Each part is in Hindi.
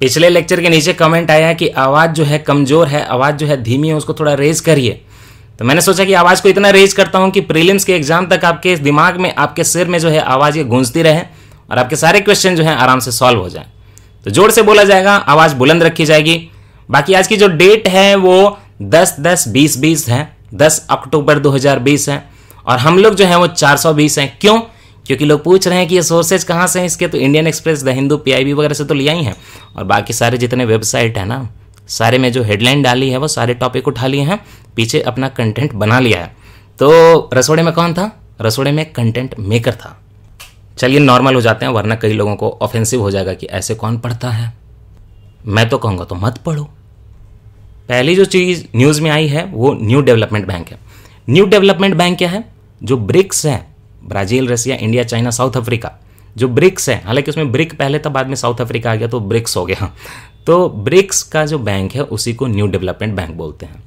पिछले लेक्चर के नीचे कमेंट आया कि आवाज़ जो है कमज़ोर है आवाज़ जो है धीमी है उसको थोड़ा रेज करिए तो मैंने सोचा कि आवाज़ को इतना रेज करता हूं कि प्रीलिम्स के एग्जाम तक आपके दिमाग में आपके सिर में जो है आवाज़ ये गूंजती रहे और आपके सारे क्वेश्चन जो है आराम से सॉल्व हो जाए तो जोर से बोला जाएगा आवाज़ बुलंद रखी जाएगी बाकी आज की जो डेट है वो दस दस बीस बीस है दस अक्टूबर दो है और हम लोग जो है वो 420 हैं क्यों क्योंकि लोग पूछ रहे हैं कि ये सोर्सेज कहाँ से हैं इसके तो Indian Express the Hindu PIB वगैरह से तो लिया ही हैं और बाकी सारे जितने वेबसाइट हैं ना सारे में जो हेडलाइन डाली है वो सारे टॉपिक उठा लिए हैं पीछे अपना कंटेंट बना लिया है तो रसोड़े में कौन था रसोड़े में कंटेंट मेकर था चलिए नॉर्मल हो जाते हैं वरना कई लोगों को ऑफेंसिव हो जाएगा कि ऐसे कौन पढ़ता है मैं तो कहूँगा तो मत पढ़ो पहली जो चीज़ न्यूज़ में आई है वो न्यू डेवलपमेंट बैंक है न्यू डेवलपमेंट बैंक क्या है जो ब्रिक्स है Brazil Russia India China South Africa जो ब्रिक्स है हालांकि उसमें ब्रिक पहले था बाद में साउथ अफ्रीका आ गया तो ब्रिक्स हो गया तो ब्रिक्स का जो बैंक है उसी को न्यू डेवलपमेंट बैंक बोलते हैं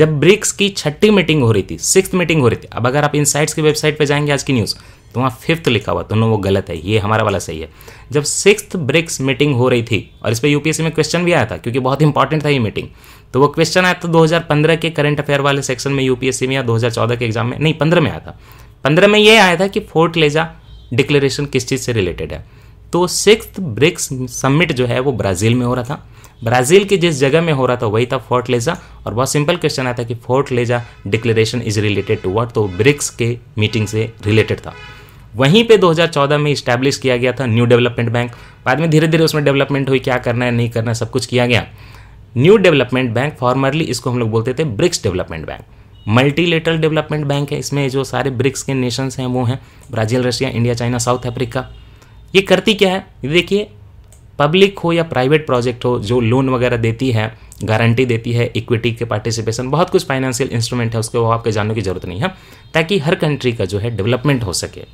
जब ब्रिक्स की छठी मीटिंग हो रही थी सिक्स मीटिंग हो रही थी अब अगर आप इन साइट्स की वेबसाइट पर जाएंगे आज की न्यूज़ तो वहाँ फिफ्थ लिखा हुआ तो नो वो गलत है ये हमारा वाला सही है जब सिक्स ब्रिक्स मीटिंग हो रही थी और इस पर यूपीएससी में क्वेश्चन भी आया था क्योंकि बहुत इंपॉर्टेंट था ये मीटिंग तो वो क्वेश्चन आया था 2015 के करंट अफेयर वाले सेक्शन में यूपीएससी में या 2014 के एग्जाम में नहीं 15 में आया था पंद्रह में यह आया था कि फोर्ट लेजा डिक्लेरेशन किस चीज़ से रिलेटेड है तो सिक्स ब्रिक्स समिट जो है वो ब्राज़ील में हो रहा था ब्राज़ील के जिस जगह में हो रहा था वही था फोर्ट लेजा और बहुत सिंपल क्वेश्चन आया था कि Fortaleza declaration is related to what तो ब्रिक्स के मीटिंग से रिलेटेड था वहीं पे 2014 में इस्टेब्लिश किया गया था न्यू डेवलपमेंट बैंक बाद में धीरे धीरे उसमें डेवलपमेंट हुई क्या करना है नहीं करना है सब कुछ किया गया न्यू डेवलपमेंट बैंक फॉर्मरली इसको हम लोग बोलते थे BRICS development bank multilateral development bank है इसमें जो सारे ब्रिक्स के नेशंस हैं वो हैं Brazil Russia India China South Africa ये करती क्या है देखिए पब्लिक हो या प्राइवेट प्रोजेक्ट हो जो लोन वगैरह देती है गारंटी देती है इक्विटी के पार्टिसिपेशन बहुत कुछ फाइनेंशियल इंस्ट्रूमेंट है उसके वो आपके जानने की ज़रूरत नहीं है ताकि हर कंट्री का जो है डेवलपमेंट हो सके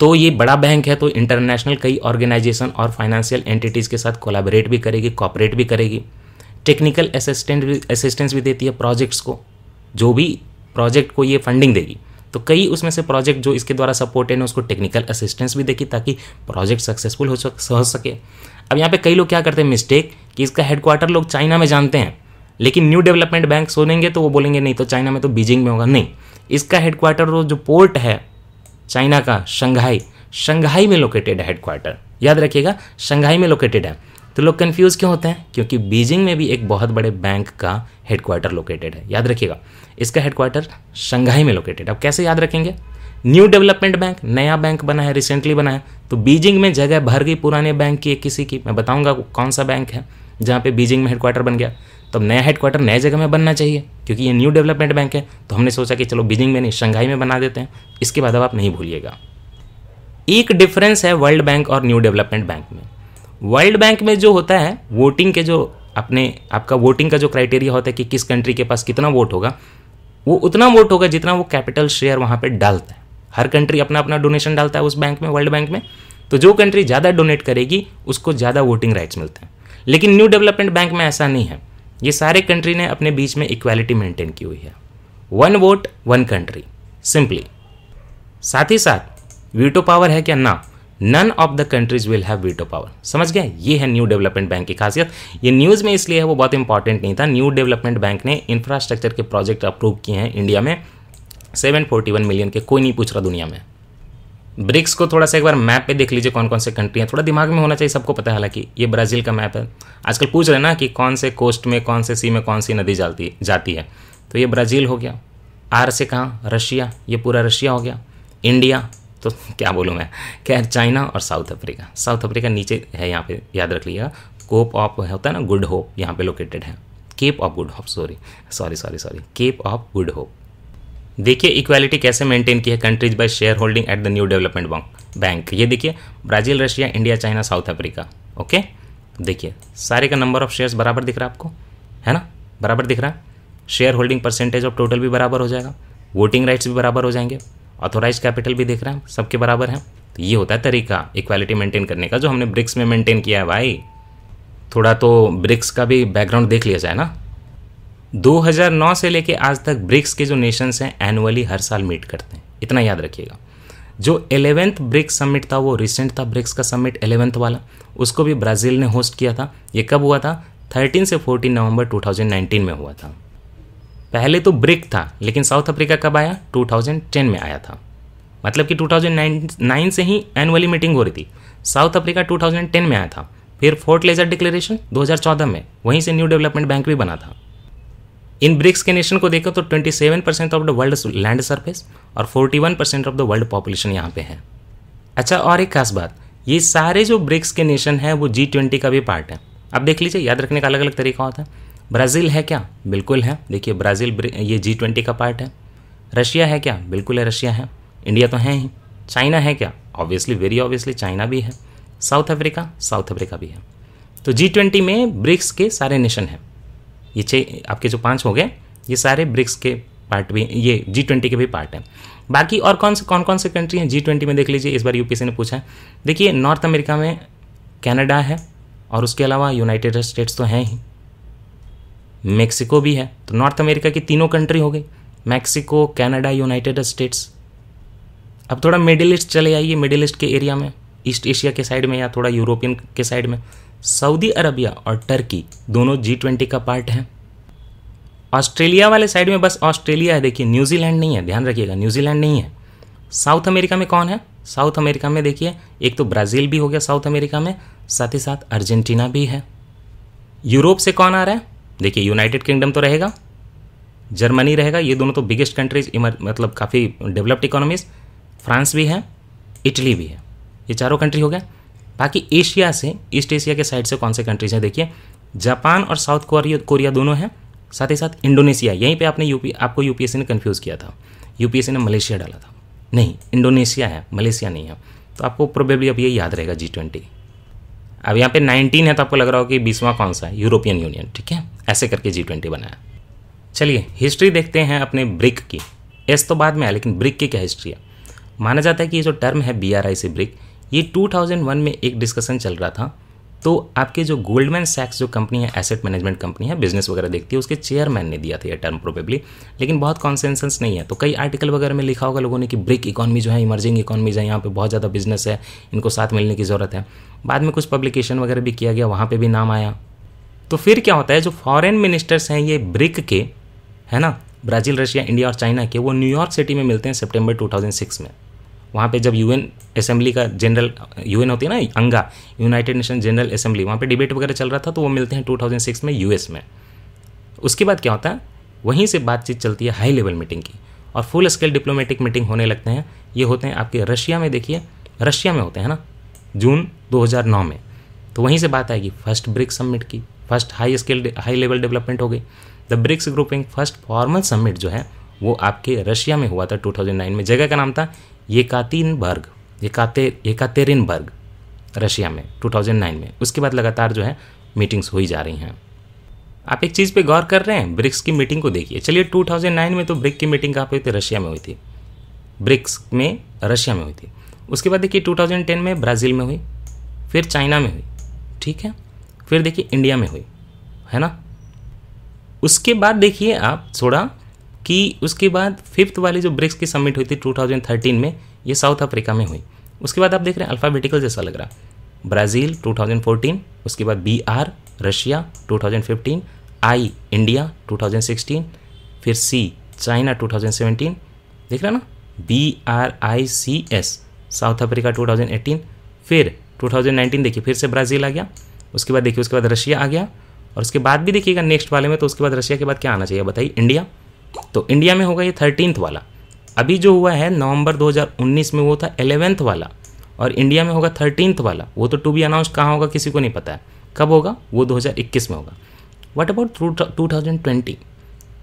तो ये बड़ा बैंक है तो इंटरनेशनल कई ऑर्गेनाइजेशन और फाइनेंशियल एंटिटीज़ के साथ कोलाबरेट भी करेगी कॉपरेट भी करेगी टेक्निकल असिस्टेंट भी असिस्टेंस भी देती है प्रोजेक्ट्स को जो भी प्रोजेक्ट को ये फंडिंग देगी तो कई उसमें से प्रोजेक्ट जो इसके द्वारा सपोर्टेड है उसको टेक्निकल असिस्टेंस भी देगी ताकि प्रोजेक्ट सक्सेसफुल हो सके अब यहाँ पे कई लोग क्या करते हैं मिस्टेक कि इसका हेडक्वार्टर लोग चाइना में जानते हैं लेकिन न्यू डेवलपमेंट बैंक सुनेंगे तो वो बोलेंगे नहीं तो चाइना में तो बीजिंग में होगा नहीं इसका हेडक्वार्टर जो पोर्ट है चाइना का शंघाई शंघाई में लोकेटेड है हेडक्वार्टर याद रखिएगा शंघाई में लोकेटेड है तो लोग कन्फ्यूज़ क्यों होते हैं क्योंकि बीजिंग में भी एक बहुत बड़े बैंक का हेडक्वार्टर लोकेटेड है याद रखिएगा इसका हेडक्वार्टर शंघाई में लोकेटेड अब कैसे याद रखेंगे न्यू डेवलपमेंट बैंक नया बैंक बना है रिसेंटली बना है तो बीजिंग में जगह भर गई पुराने बैंक की किसी की मैं बताऊंगा कौन सा बैंक है जहाँ पे बीजिंग में हेडक्वार्टर बन गया तो नया हेडक्वार्टर नए जगह में बनना चाहिए क्योंकि ये न्यू डेवलपमेंट बैंक है तो हमने सोचा कि चलो बीजिंग में नहीं शंघाई में बना देते हैं इसके बाद अब आप नहीं भूलिएगा एक डिफरेंस है वर्ल्ड बैंक और न्यू डेवलपमेंट बैंक में वर्ल्ड बैंक में जो होता है वोटिंग के जो अपने आपका वोटिंग का जो क्राइटेरिया होता है कि किस कंट्री के पास कितना वोट होगा वो उतना वोट होगा जितना वो कैपिटल शेयर वहाँ पर डालता है हर कंट्री अपना अपना डोनेशन डालता है उस बैंक में वर्ल्ड बैंक में तो जो कंट्री ज़्यादा डोनेट करेगी उसको ज़्यादा वोटिंग राइट्स मिलते हैं लेकिन न्यू डेवलपमेंट बैंक में ऐसा नहीं है ये सारे कंट्री ने अपने बीच में इक्वालिटी मेंटेन की हुई है one vote one country simply साथ ही साथ वीटो पावर है क्या ना none of the countries will have veto power समझ गया ये है न्यू डेवलपमेंट बैंक की खासियत ये न्यूज़ में इसलिए है वो बहुत इंपॉर्टेंट नहीं था न्यू डेवलपमेंट बैंक ने इंफ्रास्ट्रक्चर के प्रोजेक्ट अप्रूव किए हैं इंडिया में 741 मिलियन के कोई नहीं पूछ रहा दुनिया में ब्रिक्स को थोड़ा सा एक बार मैप पे देख लीजिए कौन कौन से कंट्री हैं थोड़ा दिमाग में होना चाहिए सबको पता है हालांकि ये ब्राज़ील का मैप है आजकल पूछ रहे ना कि कौन से कोस्ट में कौन से सी में कौन सी नदी जाती जाती है तो ये ब्राज़ील हो गया आर से कहाँ रशिया ये पूरा रशिया हो गया इंडिया तो क्या बोलूँ मैं खैर चाइना और साउथ अफ्रीका साउथ अफ्रीका नीचे है यहाँ पे याद रख लीजिएगा कोप ऑफ होता है ना गुड होप यहाँ पे लोकेटेड है Cape of Good Hope sorry sorry sorry sorry Cape of Good Hope देखिए इक्वालिटी कैसे मेंटेन की है countries by share holding at the new development bank bank ये देखिए Brazil Russia India China South Africa okay देखिए सारे का नंबर ऑफ शेयर्स बराबर दिख रहा है आपको है ना बराबर दिख रहा है share holding percentage of total भी बराबर हो जाएगा वोटिंग राइट्स भी बराबर हो जाएंगे ऑथोराइज कैपिटल भी देख रहे हैं सबके बराबर है तो ये होता है तरीका इक्वालिटी मेंटेन करने का जो हमने ब्रिक्स में मेंटेन किया है भाई थोड़ा तो ब्रिक्स का भी बैकग्राउंड देख लिया जाए ना 2009 से लेके आज तक ब्रिक्स के जो नेशंस हैं एनुअली हर साल मीट करते हैं इतना याद रखिएगा जो एलेवेंथ ब्रिक्स समिट था वो रिसेंट था ब्रिक्स का समिट एलेवेंथ वाला उसको भी ब्राज़ील ने होस्ट किया था ये कब हुआ था 13 से 14 नवंबर 2019 में हुआ था पहले तो ब्रिक था लेकिन साउथ अफ्रीका कब आया 2010 में आया था मतलब कि 2009 से ही एनुअली मीटिंग हो रही थी साउथ अफ्रीका 2010 में आया था फिर फोर्ट लेजर डिक्लेरेशन 2014 में वहीं से न्यू डेवलपमेंट बैंक भी बना था इन ब्रिक्स के नेशन को देखो तो 27 percent of the world land surface और 41 percent of the world population यहाँ पे है अच्छा और एक खास बात ये सारे जो ब्रिक्स के नेशन हैं वो जी ट्वेंटी का भी पार्ट है आप देख लीजिए याद रखने का अलग अलग तरीका होता है ब्राज़ील है क्या बिल्कुल है देखिए ब्राज़ील ये जी ट्वेंटी का पार्ट है रशिया है क्या बिल्कुल है रशिया है इंडिया तो है ही चाइना है क्या ऑब्वियसली वेरी ऑब्वियसली चाइना भी है साउथ अफ्रीका साउथ अफ्रीका भी है तो जी ट्वेंटी में ब्रिक्स के सारे नेशन हैं ये छः आपके जो पाँच हो गए ये सारे ब्रिक्स के पार्ट भी ये जी ट्वेंटी के भी पार्ट हैं बाकी और कौन से कौन कौन से कंट्री हैं जी ट्वेंटी में देख लीजिए इस बार यूपीसी ने पूछा है देखिए नॉर्थ अमेरिका में कनाडा है और उसके अलावा यूनाइटेड स्टेट्स तो हैं ही मेक्सिको भी है तो नॉर्थ अमेरिका की तीनों कंट्री हो गई मैक्सिको कैनेडा यूनाइटेड स्टेट्स अब थोड़ा मिडिल ईस्ट चले आइए मिडिल ईस्ट के एरिया में ईस्ट एशिया के साइड में या थोड़ा यूरोपियन के साइड में सऊदी अरबिया और टर्की दोनों जी ट्वेंटी का पार्ट हैं ऑस्ट्रेलिया वाले साइड में बस ऑस्ट्रेलिया है देखिए न्यूजीलैंड नहीं है ध्यान रखिएगा न्यूजीलैंड नहीं है साउथ अमेरिका में कौन है साउथ अमेरिका में देखिए एक तो ब्राज़ील भी हो गया साउथ अमेरिका में साथ ही साथ अर्जेंटीना भी है यूरोप से कौन आ रहा है देखिए यूनाइटेड किंगडम तो रहेगा जर्मनी रहेगा ये दोनों तो बिगेस्ट कंट्रीज मतलब काफ़ी डेवलप्ड इकोनॉमीज फ्रांस भी है इटली भी है ये चारों कंट्री हो गया बाकी एशिया से ईस्ट एशिया के साइड से कौन से कंट्रीज हैं देखिए जापान और साउथ कोरिया कोरिया दोनों हैं साथ ही साथ इंडोनेशिया यहीं पे आपने यूपी आपको यूपीएससी ने कन्फ्यूज़ किया था यूपीएससी ने मलेशिया डाला था नहीं इंडोनेशिया है मलेशिया नहीं है तो आपको प्रोबेबली अब ये याद रहेगा जी ट्वेंटी अब यहाँ पे 19 है तो आपको लग रहा हो कि बीसवा कौन सा है यूरोपियन यूनियन ठीक है ऐसे करके जी ट्वेंटी बनाया चलिए हिस्ट्री देखते हैं अपने ब्रिक की एस तो बाद में है लेकिन ब्रिक की क्या हिस्ट्री है माना जाता है कि ये जो टर्म है बी से ब्रिक ये 2001 में एक डिस्कशन चल रहा था तो आपके जो गोल्डमैन सैक्स जो कंपनी है एसेट मैनेजमेंट कंपनी है बिजनेस वगैरह देखती है उसके चेयरमैन ने दिया था यह टर्म प्रोबेबली लेकिन बहुत कॉन्सेंसेंस नहीं है तो कई आर्टिकल वगैरह में लिखा होगा लोगों ने कि ब्रिक इकॉनमी जो है इमर्जिंग इकॉनमीज है यहाँ पर बहुत ज़्यादा बिजनेस है इनको साथ मिलने की ज़रूरत है बाद में कुछ पब्लिकेशन वगैरह भी किया गया वहाँ पर भी नाम आया तो फिर क्या होता है जो फॉरेन मिनिस्टर्स हैं ये ब्रिक के है ना ब्राज़ील रशिया इंडिया और चाइना के वो न्यूयॉर्क सिटी में मिलते हैं सितंबर 2006 में वहाँ पे जब यूएन असेंबली का जनरल यूएन होती है ना अंगा यूनाइटेड नेशन जनरल असेंबली वहाँ पे डिबेट वगैरह चल रहा था तो वो मिलते हैं 2006 में यूएस में उसके बाद क्या होता है वहीं से बातचीत चलती है हाई लेवल मीटिंग की और फुल स्केल डिप्लोमेटिक मीटिंग होने लगते हैं ये होते हैं आपके रशिया में देखिए रशिया में होते हैं ना जून दो में तो वहीं से बात आएगी फर्स्ट ब्रिक्स समिट की first high scale high level development हो गई the BRICS grouping first formal summit जो है वो आपके रशिया में हुआ था 2009 में जगह का नाम था का येकाते बर्ग रशिया में 2009 में उसके बाद लगातार जो है मीटिंग्स हुई जा रही हैं आप एक चीज़ पे गौर कर रहे हैं ब्रिक्स की मीटिंग को देखिए चलिए 2009 में तो ब्रिक की मीटिंग कहाँ पे हुई थी रशिया में हुई थी ब्रिक्स में रशिया में हुई थी उसके बाद देखिए 2010 में ब्राज़ील में हुई फिर चाइना में हुई ठीक है फिर देखिए इंडिया में हुई है ना उसके बाद देखिए आप थोड़ा कि उसके बाद फिफ्थ वाली जो ब्रिक्स की समिट हुई थी 2013 में ये साउथ अफ्रीका में हुई उसके बाद आप देख रहे हैं अल्फ़ाबेटिकल जैसा लग रहा ब्राज़ील 2014 उसके बाद B R Russia 2015 I India 2016 फिर सी चाइना 2017 देख रहे ना B R I C S South Africa 2018 फिर 2019 देखिए फिर से ब्राज़ील आ गया उसके बाद देखिए उसके बाद रशिया आ गया और उसके बाद भी देखिएगा नेक्स्ट वाले में तो उसके बाद रशिया के बाद क्या आना चाहिए बताइए इंडिया तो इंडिया में होगा ये थर्टीनथ वाला अभी जो हुआ है नवंबर 2019 में वो था एलेवेंथ वाला और इंडिया में होगा थर्टीनथ वाला वो तो टू बी अनाउंस कहाँ होगा किसी को नहीं पता है कब होगा वो 2021 में होगा what about two thousand twenty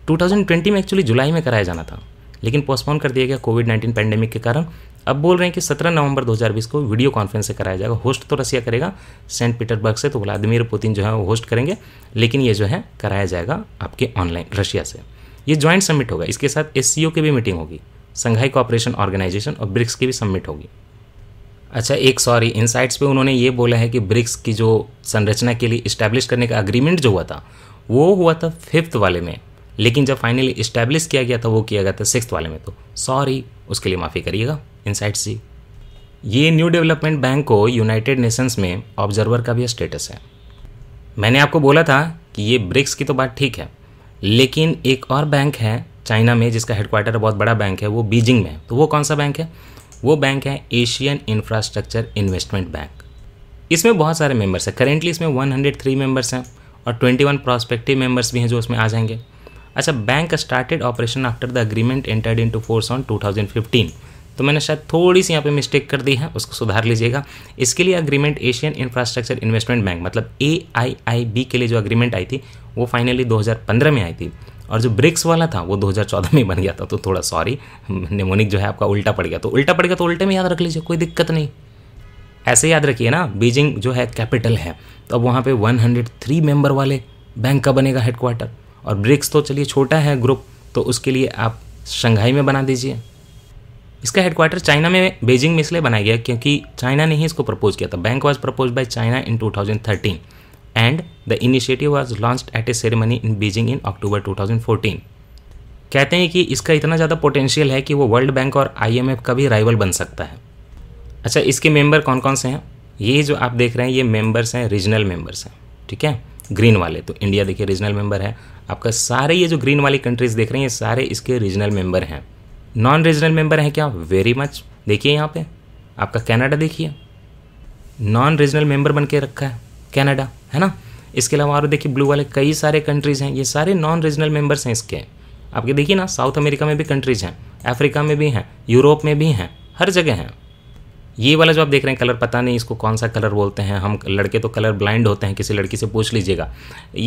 two thousand twenty में एक्चुअली जुलाई में कराया जाना था लेकिन पोस्टपोन कर दिया गया कोविड नाइन्टीन पैंडेमिक के कारण अब बोल रहे हैं कि सत्रह नवंबर दो को वीडियो कॉन्फ्रेंस से कराया जाएगा होस्ट तो रसिया करेगा सेंट पीटर्सबर्ग से तो व्लादिमिर पुतिन जो है वो होस्ट करेंगे लेकिन ये जो है कराया जाएगा आपके ऑनलाइन रशिया से ये ज्वाइंट समिट होगा इसके साथ एस सी ओ की भी मीटिंग होगी संघाई कोऑपरेशन ऑर्गेनाइजेशन और ब्रिक्स की भी सबमिट होगी अच्छा एक सॉरी इनसाइट्स पे उन्होंने ये बोला है कि ब्रिक्स की जो संरचना के लिए इस्टेब्लिश करने का अग्रीमेंट जो हुआ था वो हुआ था फिफ्थ वाले में लेकिन जब फाइनली इस्टेब्लिश किया गया था वो किया गया था सिक्स वाले में तो सॉरी उसके लिए माफ़ी करिएगा इनसाइट्स जी ये न्यू डेवलपमेंट बैंक को यूनाइटेड नेशंस में ऑब्जर्वर का भी स्टेटस है मैंने आपको बोला था कि ये ब्रिक्स की तो बात ठीक है लेकिन एक और बैंक है चाइना में जिसका हेडक्वार्टर बहुत बड़ा बैंक है वो बीजिंग में है तो वो कौन सा बैंक है वो बैंक है एशियन इंफ्रास्ट्रक्चर इन्वेस्टमेंट बैंक इसमें बहुत सारे मेंबर्स हैं करेंटली इसमें 103 मेंबर्स हैं और 21 प्रॉस्पेक्टिव मेंबर्स भी हैं जो उसमें आ जाएंगे अच्छा bank started operation after the agreement entered into force on two तो मैंने शायद थोड़ी सी यहाँ पे मिस्टेक कर दी है उसको सुधार लीजिएगा इसके लिए agreement Asian infrastructure investment bank मतलब ए के लिए जो अग्रीमेंट आई थी वो फाइनली 2015 में आई थी और जो ब्रिक्स वाला था वो 2014 में बन गया था तो थोड़ा सॉरी निमोनिक जो है आपका उल्टा पड़ गया तो उल्टा पड़ गया तो उल्टे में याद रख लीजिए कोई दिक्कत नहीं ऐसे याद रखिए ना बीजिंग जो है कैपिटल है तो अब वहाँ पे 103 मेंबर वाले बैंक का बनेगा हेडक्वार्टर और ब्रिक्स तो चलिए छोटा है ग्रुप तो उसके लिए आप शंघाई में बना दीजिए इसका हेडक्वार्टर चाइना में बेजिंग में इसलिए बनाया गया क्योंकि चाइना ने ही इसको प्रपोज किया था bank was propose by China in 2013 and the initiative was launch at a ceremony in Beijing in October 2014 कहते हैं कि इसका इतना ज़्यादा पोटेंशियल है कि वो वर्ल्ड बैंक और आईएमएफ का भी राइवल बन सकता है अच्छा इसके मेंबर कौन कौन से हैं ये जो आप देख रहे हैं ये मेंबर्स हैं रीजनल मेंबर्स हैं ठीक है ग्रीन वाले तो इंडिया देखिए रीजनल मेंबर है आपका सारे ये जो ग्रीन वाली कंट्रीज देख रहे हैं ये सारे इसके रीजनल मेंबर हैं नॉन रीजनल मेंबर हैं क्या वेरी मच देखिए यहाँ पे आपका कनाडा देखिए नॉन रीजनल मेंबर बन के रखा है कनाडा है ना इसके अलावा और देखिए ब्लू वाले कई सारे कंट्रीज़ हैं ये सारे नॉन रीजनल मेंबर्स हैं इसके आपके देखिए ना साउथ अमेरिका में भी कंट्रीज़ हैं अफ्रीका में भी हैं यूरोप में भी हैं हर जगह हैं ये वाला जो आप देख रहे हैं कलर पता नहीं इसको कौन सा कलर बोलते हैं हम लड़के तो कलर ब्लाइंड होते हैं किसी लड़की से पूछ लीजिएगा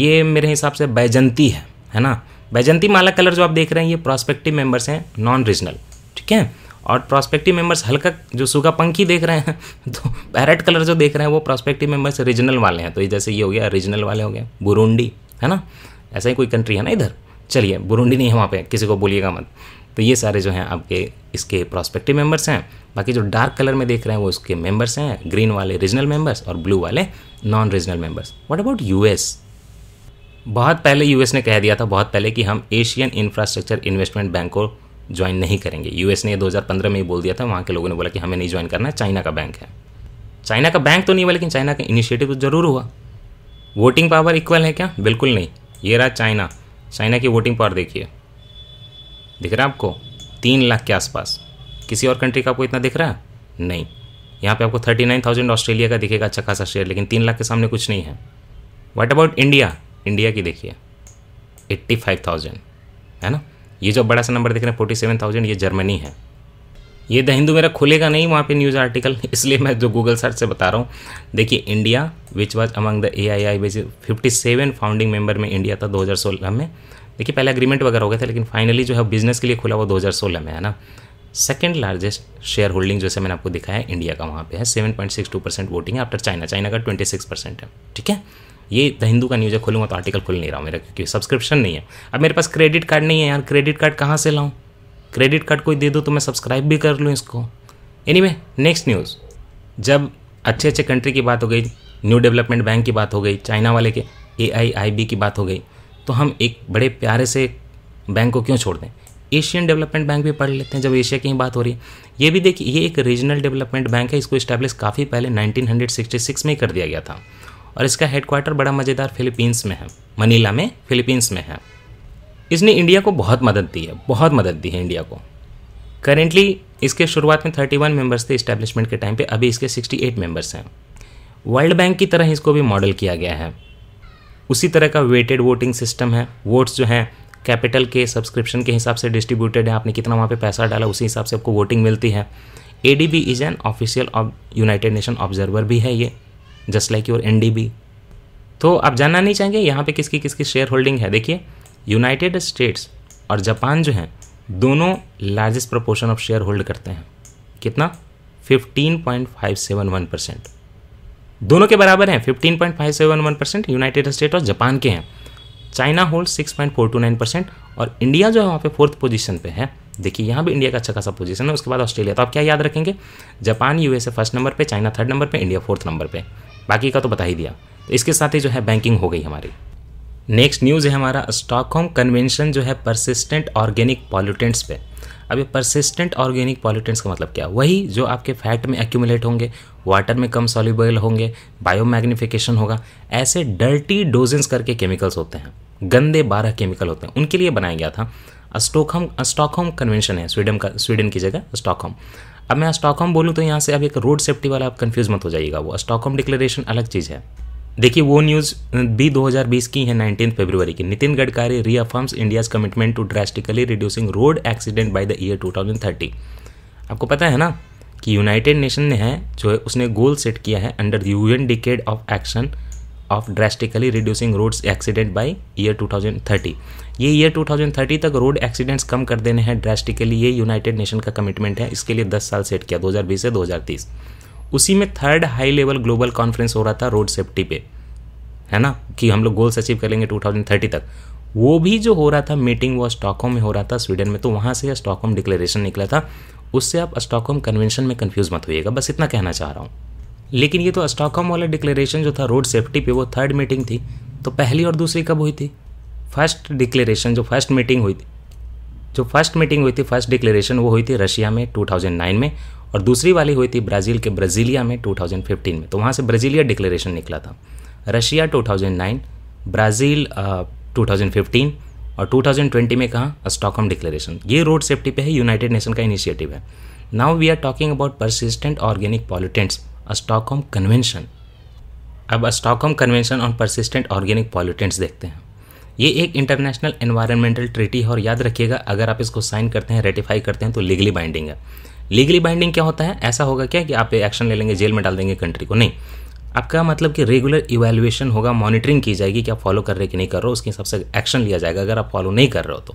ये मेरे हिसाब से बैजंती है है ना वैजंती माला कलर जो आप देख रहे हैं ये प्रॉस्पेक्टिव मेंबर्स हैं नॉन रीजनल ठीक है और प्रॉस्पेक्टिव मेंबर्स हल्का जो सूखा पंखी देख रहे हैं तो पैरेट कलर जो देख रहे हैं वो प्रॉस्पेक्टिव मेंबर्स रीजनल वाले हैं तो जैसे ये हो गया रीजनल वाले हो गए बुरुंडी है ना ऐसा ही कोई कंट्री है ना इधर चलिए बुरुंडी नहीं है वहाँ पे किसी को बोलिएगा मत तो ये सारे जो हैं आपके इसके प्रॉस्पेक्टिव मेंबर्स हैं बाकी जो डार्क कलर में देख रहे हैं वो उसके मेंबर्स हैं ग्रीन वाले रीजनल मेंबर्स और ब्लू वाले non regional members what about US बहुत पहले यूएस ने कह दिया था बहुत पहले कि हम एशियन इंफ्रास्ट्रक्चर इन्वेस्टमेंट बैंक को ज्वाइन नहीं करेंगे यूएस ने 2015 में ही बोल दिया था वहाँ के लोगों ने बोला कि हमें नहीं ज्वाइन करना चाइना का बैंक है चाइना का बैंक तो नहीं हुआ लेकिन चाइना का इनिशिएटिव तो जरूर हुआ वोटिंग पावर इक्वल है क्या बिल्कुल नहीं ये रहा चाइना चाइना की वोटिंग पावर देखिए दिख रहा है आपको तीन लाख के आसपास किसी और कंट्री का आपको इतना दिख रहा है नहीं यहाँ पे आपको थर्टी नाइन थाउजेंड ऑस्ट्रेलिया का दिखेगा अच्छा खासा शेयर लेकिन तीन लाख के सामने कुछ नहीं है वाट अबाउट इंडिया इंडिया की देखिए एट्टी फाइव थाउजेंड है ना ये जो बड़ा सा नंबर देख रहे हैं फोर्टी सेवन थाउजेंड ये जर्मनी है ये द हिंदू मेरा खुलेगा नहीं वहाँ पे न्यूज़ आर्टिकल इसलिए मैं जो गूगल सर्च से बता रहा हूँ देखिए India which was among the A I I B's fifty seven founding member में इंडिया था दो हज़ार सोलह में देखिए पहले अग्रीमेंट वगैरह हो गया था लेकिन फाइनली जो है बिजनेस के लिए खुला वो सोलह में है ना सेकेंड लार्जेस्ट शेयर होल्डिंग जैसे मैंने आपको दिखाया इंडिया का वहाँ पे है seven point six two percent voting है आफ्टर चाइना चाइना का ट्वेंटी सिक्स परसेंट है ठीक है ये द हिंदू का न्यूज़ है खोलूँगा तो आर्टिकल खुल नहीं रहा मेरा क्योंकि सब्सक्रिप्शन नहीं है अब मेरे पास क्रेडिट कार्ड नहीं है यार क्रेडिट कार्ड कहाँ से लाऊँ क्रेडिट कार्ड कोई दे दो तो मैं सब्सक्राइब भी कर लूँ इसको एनी नेक्स्ट न्यूज़ जब अच्छे अच्छे कंट्री की बात हो गई न्यू डेवलपमेंट बैंक की बात हो गई चाइना वाले के ए की बात हो गई तो हम एक बड़े प्यारे से बैंक को क्यों छोड़ दें एशियन डेवलपमेंट बैंक भी पढ़ लेते हैं जब एशिया की ही बात हो रही है ये भी देखिए ये एक रीजनल डेवलपमेंट बैंक है इसको इस्टेब्लिश काफ़ी पहले 1966 में ही कर दिया गया था और इसका हेडक्वार्टर बड़ा मज़ेदार फिलीपींस में है मनीला में फिलीपींस में है इसने इंडिया को बहुत मदद दी है बहुत मदद दी है इंडिया को करेंटली इसके शुरुआत में 31 मेम्बर्स थे इस्टेब्लिशमेंट के टाइम पे अभी इसके 68 मेम्बर्स हैं वर्ल्ड बैंक की तरह इसको भी मॉडल किया गया है उसी तरह का वेटेड वोटिंग सिस्टम है वोट्स जो हैं कैपिटल के सब्सक्रिप्शन के हिसाब से डिस्ट्रीब्यूटेड है आपने कितना वहाँ पे पैसा डाला उसी हिसाब से आपको वोटिंग मिलती है A D B is an official of United Nation observer भी है ये जस्ट लाइक योर एन तो आप जानना नहीं चाहेंगे यहाँ पे किसकी किसकी शेयर होल्डिंग है देखिए यूनाइटेड स्टेट्स और जापान जो हैं दोनों largest proportion of share hold करते हैं कितना 15.571 परसेंट दोनों के बराबर हैं 15.571 परसेंट यूनाइटेड स्टेट और जापान के हैं चाइना होल्ड 6.429 परसेंट और इंडिया जो है वहाँ पे फोर्थ पोजीशन पे है देखिए यहाँ भी इंडिया का अच्छा खासा पोजीशन है उसके बाद ऑस्ट्रेलिया तो आप क्या याद रखेंगे जापान यूएसए फर्स्ट नंबर पे चाइना थर्ड नंबर पे इंडिया फोर्थ नंबर पे बाकी का तो बता ही दिया तो इसके साथ ही जो है बैंकिंग हो गई हमारी नेक्स्ट न्यूज़ है हमारा स्टॉकहोम कन्वेंशन जो है परसिस्टेंट ऑर्गेनिक पॉल्यूटेंट्स पे अब ये परसिस्टेंट ऑर्गेनिक पॉल्यूटेंट्स का मतलब क्या वही जो आपके फैट में एक्यूमुलेट होंगे वाटर में कम सॉल्यूबल होंगे बायोमैग्निफिकेशन होगा ऐसे डर्टी डोजेंस करके केमिकल्स होते हैं गंदे बारह केमिकल होते हैं उनके लिए बनाया गया था स्टॉकहोम स्टॉकहोम कन्वेंशन है स्वीडन का स्वीडन की जगह स्टॉकहोम अब मैं स्टॉकहोम बोलूँ तो यहाँ से अब एक रोड सेफ्टी वाला आप कन्फ्यूज़ मत हो जाएगा वो स्टॉकहोम डिक्लेरेशन अलग चीज़ है देखिए वो न्यूज़ भी 2020 की है 19 फरवरी की Nitin Gadkari reaffirms India's commitment to drastically reducing road accident by the year 2030 आपको पता है ना कि यूनाइटेड नेशन ने है जो है उसने गोल सेट किया है under the UN decade of action of drastically reducing road accident by year 2030 ये ईयर 2030 तक रोड एक्सीडेंट्स कम कर देने हैं ड्रेस्टिकली ये यूनाइटेड नेशन का कमिटमेंट है इसके लिए 10 साल सेट किया 2020 से 2030 उसी में third high level global conference हो रहा था रोड सेफ्टी पे है ना कि हम लोग गोल्स अचीव करेंगे 2030 तक वो भी जो हो रहा था मीटिंग वो स्टॉकहोम में हो रहा था स्वीडन में तो वहाँ से स्टॉकहोम डिक्लेरेशन निकला था उससे आप स्टॉकहोम कन्वेंशन में कन्फ्यूज मत होइएगा बस इतना कहना चाह रहा हूँ लेकिन ये तो स्टॉकहोम वाला डिक्लेरेशन जो था रोड सेफ्टी पे वो थर्ड मीटिंग थी तो पहली और दूसरी कब हुई थी फर्स्ट डिक्लेरेशन जो फर्स्ट मीटिंग हुई थी जो फर्स्ट मीटिंग हुई थी फर्स्ट डिक्लेरेशन वो हुई थी रशिया में 2009 में और दूसरी वाली हुई थी ब्राज़ील के ब्राज़ीलिया में 2015 में तो वहाँ से ब्राज़ीलिया डिक्लेरेशन निकला था रशिया 2009 ब्राज़ील 2015 और 2020 में कहाँ स्टॉकहम डिक्लेरेशन ये रोड सेफ्टी पे है यूनाइटेड नेशन का इनिशिएटिव है now we are talking about persistent organic pollutants Stockholm convention अब Stockholm convention on persistent organic pollutants देखते हैं ये एक इंटरनेशनल एनवायरमेंटल ट्रीटी है और याद रखिएगा अगर आप इसको साइन करते हैं रेटिफाई करते हैं तो लीगली बाइंडिंग है लीगली बाइंडिंग क्या होता है ऐसा होगा क्या कि आप एक्शन ले लेंगे जेल में डाल देंगे कंट्री को नहीं आपका मतलब कि रेगुलर इवेल्युएशन होगा मॉनिटरिंग की जाएगी कि आप फॉलो कर रहे कि नहीं कर रहे हो उसके हिसाब से एक्शन लिया जाएगा अगर आप फॉलो नहीं कर रहे हो तो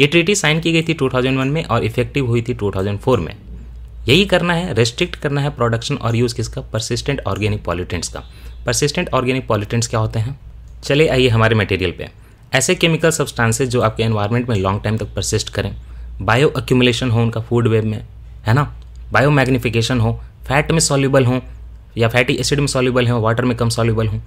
ये ट्रीटी साइन की गई थी 2001 में और इफेक्टिव हुई थी 2004 में यही करना है रेस्ट्रिक्ट करना है प्रोडक्शन और यूज़ किसका परसिस्टेंट ऑर्गेनिक पॉलिटेंट्स का परसिस्टेंट ऑर्गेनिक पॉलिटेंट्स क्या होते हैं चले आइए हमारे मटेरियल पे ऐसे केमिकल सब्सटेंसेज जो आपके एनवायरनमेंट में लॉन्ग टाइम तक परसिस्ट करें बायो अक्यूमुलेशन हो उनका फूड वेब में है ना बायो मैग्निफिकेशन हो फैट में सॉल्यूबल हों या फैटी एसिड में सॉल्यूबल हों वाटर में कम सॉल्यूबल हों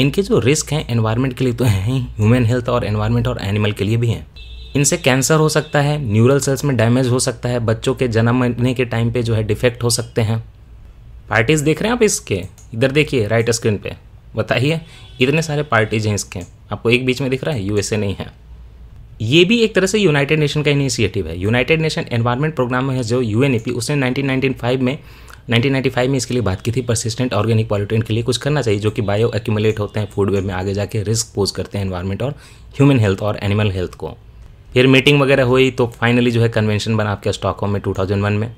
इनके जो रिस्क हैं एनवायरनमेंट के लिए तो हैं ही ह्यूमन हेल्थ और एनवायरनमेंट और एनिमल के लिए भी हैं इनसे कैंसर हो सकता है न्यूरल सेल्स में डैमेज हो सकता है बच्चों के जन्मने के टाइम पे जो है डिफेक्ट हो सकते हैं पार्टीज देख रहे हैं आप इसके इधर देखिए राइट स्क्रीन पे बताइए इतने सारे पार्टीज हैं इसके आपको एक बीच में दिख रहा है यूएसए नहीं है ये भी एक तरह से यूनाइटेड नेशन का इनिशिएटिव है यूनाइटेड नेशन एनवायरमेंट प्रोग्राम है जो यू उसने नाइनटीन में 1995 में इसके लिए बात की थी परसिस्टेंट ऑर्गेनिक पॉलिटिन के लिए कुछ करना चाहिए जो कि बायो एक्यूमुलेट होते हैं फूड वेब में आगे जाके रिस्क पोज करते हैं एनवायरमेंट और ह्यूमन हेल्थ और एनिमल हेल्थ को फिर मीटिंग वगैरह हुई तो फाइनली जो है कन्वेंशन बना आपके स्टॉक में टू में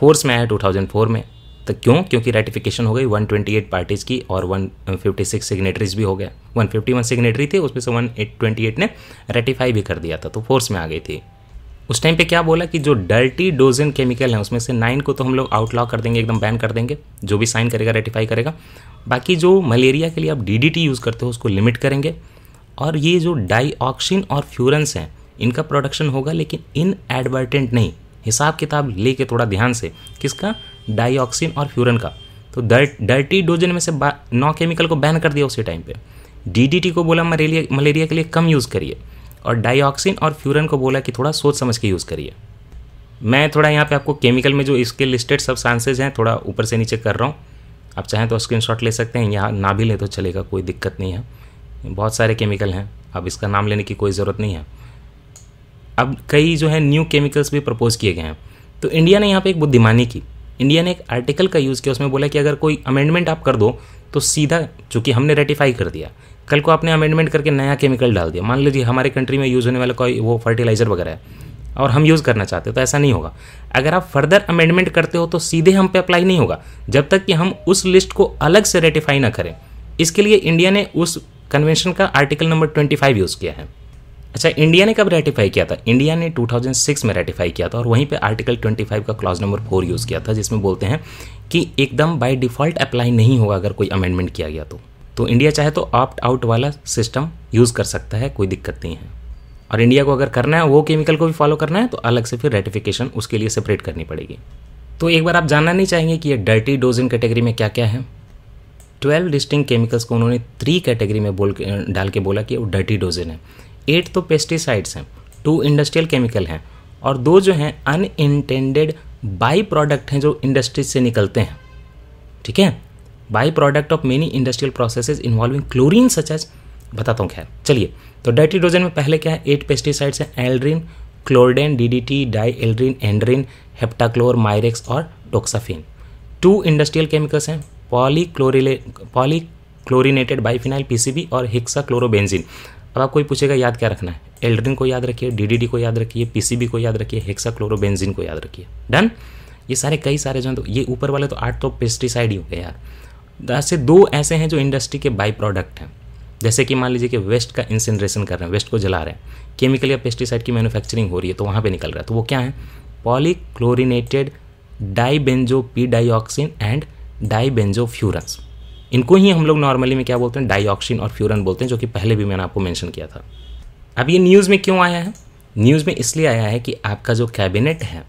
फोर्स में आया टू में तो क्यों क्योंकि रेटिफिकेशन हो गई 128 पार्टीज़ की और 156 सिग्नेटरीज भी हो गए 151 सिग्नेटरी थे उसमें से 128 ने रेटिफाई भी कर दिया था तो फोर्स में आ गई थी उस टाइम पे क्या बोला कि जो डल्टी डोजन केमिकल हैं उसमें से नाइन को तो हम लोग आउटलॉ कर देंगे एकदम बैन कर देंगे जो भी साइन करेगा रेटिफाई करेगा बाकी जो मलेरिया के लिए आप डी यूज़ करते हो उसको लिमिट करेंगे और ये जो डाईऑक्सिन और फ्यूरेंस हैं इनका प्रोडक्शन होगा लेकिन इन एडवर्टेंट नहीं हिसाब किताब लेके थोड़ा ध्यान से किसका डाइऑक्सिन और फ्यूरन का तो डर्टी डोजन में से नौ केमिकल को बैन कर दिया उसी टाइम पे डीडीटी को बोला मलेरिया मलेरिया के लिए कम यूज़ करिए और डाइऑक्सिन और फ्यूरन को बोला कि थोड़ा सोच समझ के यूज़ करिए मैं थोड़ा यहाँ पे आपको केमिकल में जो इसके लिस्टेड सब सांसेज हैं थोड़ा ऊपर से नीचे कर रहा हूँ आप चाहें तो शॉट ले सकते हैं यहाँ ना भी लें तो चलेगा कोई दिक्कत नहीं है बहुत सारे केमिकल हैं अब इसका नाम लेने की कोई ज़रूरत नहीं है अब कई जो है न्यू केमिकल्स भी प्रपोज किए गए हैं तो इंडिया ने यहाँ पे एक बुद्धिमानी की इंडिया ने एक आर्टिकल का यूज़ किया उसमें बोला कि अगर कोई अमेंडमेंट आप कर दो तो सीधा चूंकि हमने रेटिफाई कर दिया कल को आपने अमेंडमेंट करके नया केमिकल डाल दिया मान लीजिए हमारे कंट्री में यूज़ होने वाला कोई वो फर्टिलाइज़र वगैरह है और हम यूज़ करना चाहते हो तो ऐसा नहीं होगा अगर आप फर्दर अमेंडमेंट करते हो तो सीधे हम पे अप्लाई नहीं होगा जब तक कि हम उस लिस्ट को अलग से रेटिफाई ना करें इसके लिए इंडिया ने उस कन्वेंशन का article number twenty five use किया है अच्छा इंडिया ने कब रेटिफाई किया था इंडिया ने 2006 में रेटिफाई किया था और वहीं पे आर्टिकल 25 का क्लॉज नंबर फोर यूज़ किया था जिसमें बोलते हैं कि एकदम बाय डिफ़ॉल्ट अप्लाई नहीं होगा अगर कोई अमेंडमेंट किया गया तो तो इंडिया चाहे तो ऑप्ट आउट वाला सिस्टम यूज़ कर सकता है कोई दिक्कत नहीं है और इंडिया को अगर करना है वो केमिकल को भी फॉलो करना है तो अलग से फिर रेटिफिकेशन उसके लिए सेपरेट करनी पड़ेगी तो एक बार आप जानना नहीं चाहेंगे कि ये डर्टी डोजिन कैटेगरी में क्या क्या है ट्वेल्व डिस्टिंग केमिकल्स को उन्होंने थ्री कैटेगरी में बोल के डाल के बोला कि वो डर्टी डोजिन है एट तो पेस्टिसाइड्स हैं टू इंडस्ट्रियल केमिकल हैं और दो जो हैं अनइंटेंडेड बाई प्रोडक्ट हैं जो इंडस्ट्रीज से निकलते हैं ठीक है by product of many industrial processes involving chlorine such as बताता हूँ खैर चलिए तो डाइट्रीडोजन में पहले क्या है एट पेस्टिसाइड्स हैं aldrin chlordane D D T dieldrin endrin heptachlor mirex और टोक्साफिन टू इंडस्ट्रियल केमिकल्स हैं पॉलीक्लोरिले क्लोरिनेटेड बाईफिनाइल पीसीबी और हिक्सा क्लोरोबेंजिन अब आप कोई पूछेगा याद क्या रखना है एल्ड्रिन को याद रखिए डीडीडी को याद रखिए पीसीबी को याद रखिए हेक्सा क्लोरोबेंजिन को याद रखिए डन ये सारे कई सारे जो हैं तो ये ऊपर वाले तो आठ तो पेस्टिसाइड ही हो गए यार तो से दो ऐसे हैं जो इंडस्ट्री के बाई प्रोडक्ट हैं जैसे कि मान लीजिए कि वेस्ट का इंसेंड्रेशन कर रहे हैं वेस्ट को जला रहे हैं केमिकल या पेस्टिसाइड की मैन्युफैक्चरिंग हो रही है तो वहाँ पर निकल रहा है तो वो क्या है पॉलीक्लोरिनेटेड डाईबेंजो पी डाईऑक्सिन एंड डाईबेंजो फ्यूरस इनको ही हम लोग नॉर्मली में क्या बोलते हैं डाइऑक्सिन और फ्यूरन बोलते हैं जो कि पहले भी मैंने आपको मैंशन किया था अब ये न्यूज़ में क्यों आया है न्यूज़ में इसलिए आया है कि आपका जो कैबिनेट है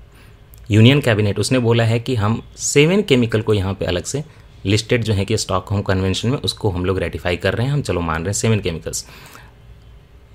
यूनियन कैबिनेट उसने बोला है कि हम सेवन केमिकल को यहाँ पे अलग से लिस्टेड जो है कि स्टॉक होम कन्वेंशन में उसको हम लोग रेटिफाई कर रहे हैं हम चलो मान रहे हैं सेवन केमिकल्स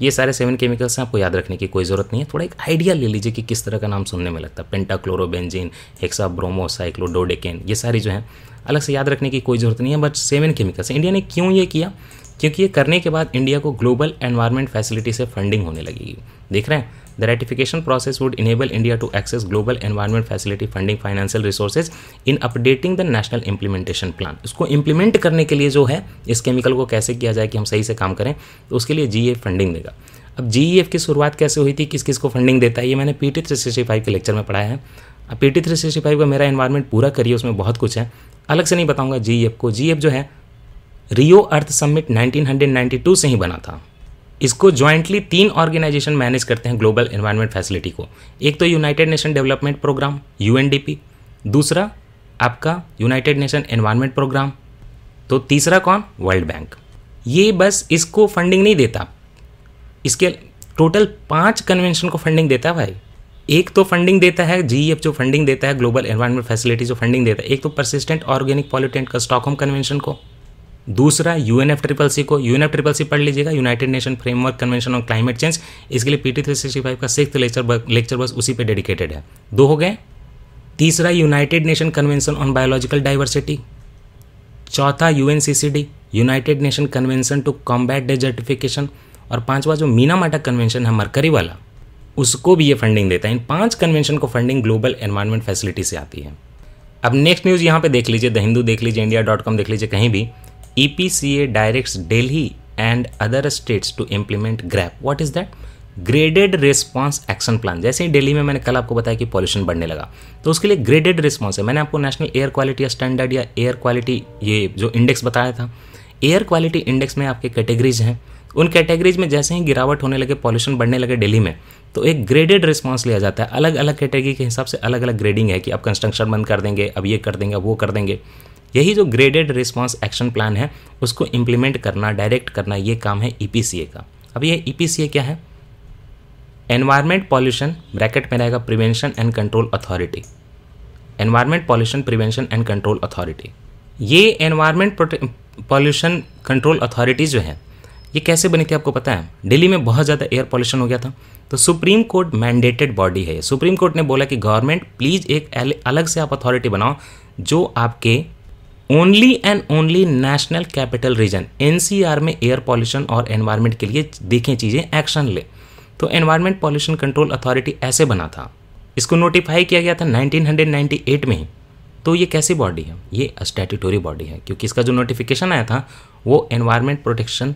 ये सारे सेवन केमिकल्स हैं आपको याद रखने की कोई ज़रूरत नहीं है थोड़ा एक आइडिया ले लीजिए कि किस तरह का नाम सुनने में लगता है पेंटाक्लोरोबेंजिन हेक्सा ब्रोमो साइक्लोडोडेकेन ये सारी जो है अलग से याद रखने की कोई ज़रूरत नहीं है बट सेवन केमिकल्स इंडिया ने क्यों ये किया क्योंकि ये करने के बाद इंडिया को ग्लोबल एनवायरमेंट फैसिलिटी से फंडिंग होने लगेगी देख रहे हैं the ratification process would enable India to access global environment facility funding financial resources in updating the national implementation plan इसको इंप्लीमेंट करने के लिए जो है इस केमिकल को कैसे किया जाए कि हम सही से काम करें तो उसके लिए जी फंडिंग e देगा अब जी e की शुरुआत कैसे हुई थी किस किस को फंडिंग देता है ये मैंने पी टी के लेक्चर में पढ़ाया है अब पी टी का मेरा इन्वायरमेंट पूरा करिए उसमें बहुत कुछ है अलग से नहीं बताऊंगा जी e को जी e जो है रियो अर्थ समिट 1992 से ही बना था इसको ज्वाइंटली तीन ऑर्गेनाइजेशन मैनेज करते हैं ग्लोबल एनवायरनमेंट फैसिलिटी को एक तो united nation development programme U दूसरा आपका यूनाइटेड नेशन एनवायरनमेंट प्रोग्राम तो तीसरा कौन वर्ल्ड बैंक ये बस इसको फंडिंग नहीं देता इसके टोटल पांच कन्वेंशन को फंडिंग देता है भाई एक तो फंडिंग देता है जी e जो फंडिंग देता है ग्लोबल एनवायरमेंट फैसिलिटी जो फंडिंग देता है एक तो परसिस्टेंट ऑर्गेनिक पॉलिटेंट का स्टॉकहोम कन्वेंशन को दूसरा U N F triple C को U N F triple C पढ़ लीजिएगा united nation framework convention on climate change इसके लिए P T three sixty five का सिक्स लेक्चर लेक्चर बस उसी पे डेडिकेटेड है दो हो गए तीसरा united nation convention on biological diversity चौथा U N C C D united nation convention to combat desertification और पांचवा जो मीना माटा कन्वेंशन है मरकरी वाला उसको भी ये फंडिंग देता है इन पांच कन्वेंशन को फंडिंग ग्लोबल एनवायरमेंट फैसिलिटी से आती है अब नेक्स्ट न्यूज़ यहाँ पे देख लीजिए द हिंदू देख लीजिए इंडिया डॉट कॉम देख लीजिए कहीं भी E P C A direct Delhi and other states to implement GRAP what is that graded response action plan जैसे ही डेली में मैंने कल आपको बताया कि पॉल्यूशन बढ़ने लगा तो उसके लिए ग्रेडेड रिस्पॉन्स है मैंने आपको नेशनल एयर क्वालिटी स्टैंडर्ड या एयर क्वालिटी ये जो इंडेक्स बताया था एयर क्वालिटी इंडेक्स में आपके कैटेगरीज हैं उन कैटेगरीज में जैसे ही गिरावट होने लगे पॉल्यूशन बढ़ने लगे दिल्ली में तो एक ग्रेडेड रिस्पॉन्स लिया जाता है अलग अलग कैटेगरी के हिसाब से अलग अलग ग्रेडिंग है कि अब कंस्ट्रक्शन बंद कर देंगे अब ये कर देंगे अब वो कर देंगे यही जो ग्रेडेड रिस्पॉन्स एक्शन प्लान है उसको इम्प्लीमेंट करना डायरेक्ट करना ये काम है ई e का अब ये ई e क्या है एनवायरमेंट पॉल्यूशन ब्रैकेट में रहेगा prevention and control authority environment pollution prevention and control authority ये एनवायरमेंट पॉल्यूशन कंट्रोल अथॉरिटी जो है ये कैसे बनी थी आपको पता है दिल्ली में बहुत ज़्यादा एयर पॉल्यूशन हो गया था तो सुप्रीम कोर्ट मैंडेटेड बॉडी है सुप्रीम कोर्ट ने बोला कि गवर्नमेंट प्लीज़ एक अलग से आप अथॉरिटी बनाओ जो आपके only and only national capital region N में एयर पॉल्यूशन और एनवायरमेंट के लिए देखें चीज़ें एक्शन ले तो एनवायरमेंट पॉल्यूशन कंट्रोल अथॉरिटी ऐसे बना था इसको नोटिफाई किया गया था 1998 में ही तो ये कैसी बॉडी है ये स्टैट्यूटोरी बॉडी है क्योंकि इसका जो नोटिफिकेशन आया था वो एनवायरमेंट प्रोटेक्शन